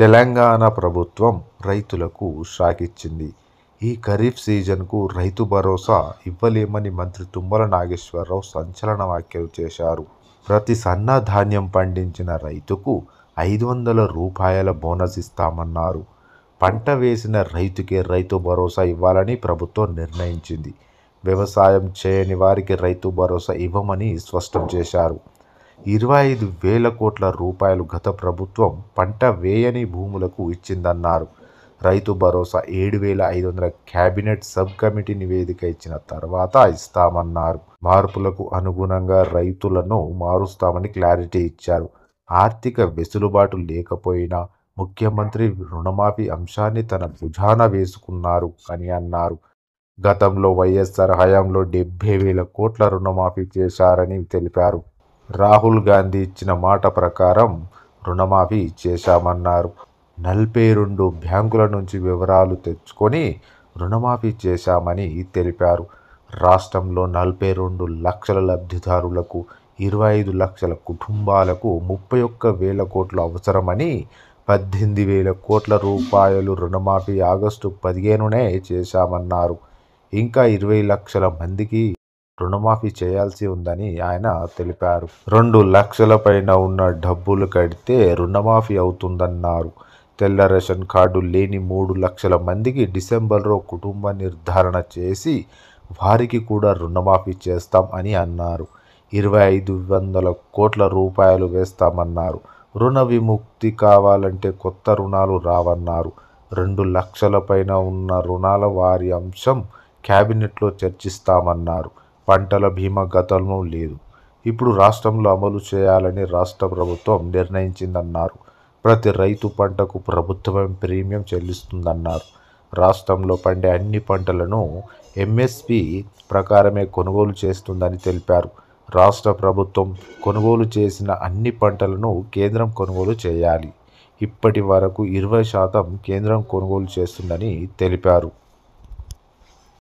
తెలంగాణ ప్రభుత్వం రైతులకు షాక్ ఇచ్చింది ఈ ఖరీఫ్ సీజన్కు రైతు భరోసా ఇవ్వలేమని మంత్రి తుమ్మల నాగేశ్వరరావు సంచలన వ్యాఖ్యలు చేశారు ప్రతి సన్న ధాన్యం పండించిన రైతుకు ఐదు వందల రూపాయల బోనస్ ఇస్తామన్నారు పంట వేసిన రైతుకే రైతు భరోసా ఇవ్వాలని ప్రభుత్వం నిర్ణయించింది వ్యవసాయం చేయని వారికి రైతు భరోసా ఇవ్వమని స్పష్టం చేశారు ఇరవై ఐదు వేల కోట్ల రూపాయలు గత ప్రభుత్వం పంట వేయని భూములకు ఇచ్చిందన్నారు రైతు భరోసా ఏడు వేల ఐదు వందల క్యాబినెట్ సబ్ కమిటీ నివేదిక ఇచ్చిన తర్వాత ఇస్తామన్నారు మార్పులకు అనుగుణంగా రైతులను మారుస్తామని క్లారిటీ ఇచ్చారు ఆర్థిక వెసులుబాటు లేకపోయినా ముఖ్యమంత్రి రుణమాఫీ అంశాన్ని తన భుజాన వేసుకున్నారు అని అన్నారు గతంలో వైఎస్ఆర్ హయాంలో డెబ్బై వేల కోట్ల రుణమాఫీ చేశారని తెలిపారు రాహుల్ గాంధీ ఇచ్చిన మాట ప్రకారం రుణమాఫీ చేశామన్నారు నలభై రెండు బ్యాంకుల నుంచి వివరాలు తెచ్చుకొని రుణమాఫీ చేశామని తెలిపారు రాష్ట్రంలో నలభై రెండు లక్షల లబ్ధిదారులకు ఇరవై ఐదు లక్షల కుటుంబాలకు ముప్పై ఒక్క వేల కోట్లు అవసరమని పద్దెనిమిది వేల కోట్ల రూపాయలు రుణమాఫీ ఆగస్టు పదిహేనునే చేశామన్నారు ఇంకా ఇరవై లక్షల మందికి రుణమాఫీ చేయాల్సి ఉందని ఆయన తెలిపారు రెండు లక్షల పైన ఉన్న డబ్బులు కడితే రుణమాఫీ అవుతుందన్నారు తెల్ల రేషన్ కార్డు లేని మూడు లక్షల మందికి డిసెంబర్లో కుటుంబ నిర్ధారణ చేసి వారికి కూడా రుణమాఫీ చేస్తాం అని అన్నారు ఇరవై ఐదు వందల కోట్ల రూపాయలు వేస్తామన్నారు రుణ విముక్తి కావాలంటే కొత్త రుణాలు రావన్నారు రెండు లక్షల పైన ఉన్న రుణాల వారి అంశం క్యాబినెట్లో చర్చిస్తామన్నారు పంటల బీమా గతంలో లేదు ఇప్పుడు రాష్ట్రంలో అమలు చేయాలని రాష్ట్ర ప్రభుత్వం నిర్ణయించిందన్నారు ప్రతి రైతు పంటకు ప్రభుత్వం ప్రీమియం చెల్లిస్తుందన్నారు రాష్ట్రంలో పండే అన్ని పంటలను ఎంఎస్పి ప్రకారమే కొనుగోలు చేస్తుందని తెలిపారు రాష్ట్ర ప్రభుత్వం కొనుగోలు చేసిన అన్ని పంటలను కేంద్రం కొనుగోలు చేయాలి ఇప్పటి వరకు ఇరవై శాతం కేంద్రం కొనుగోలు చేస్తుందని తెలిపారు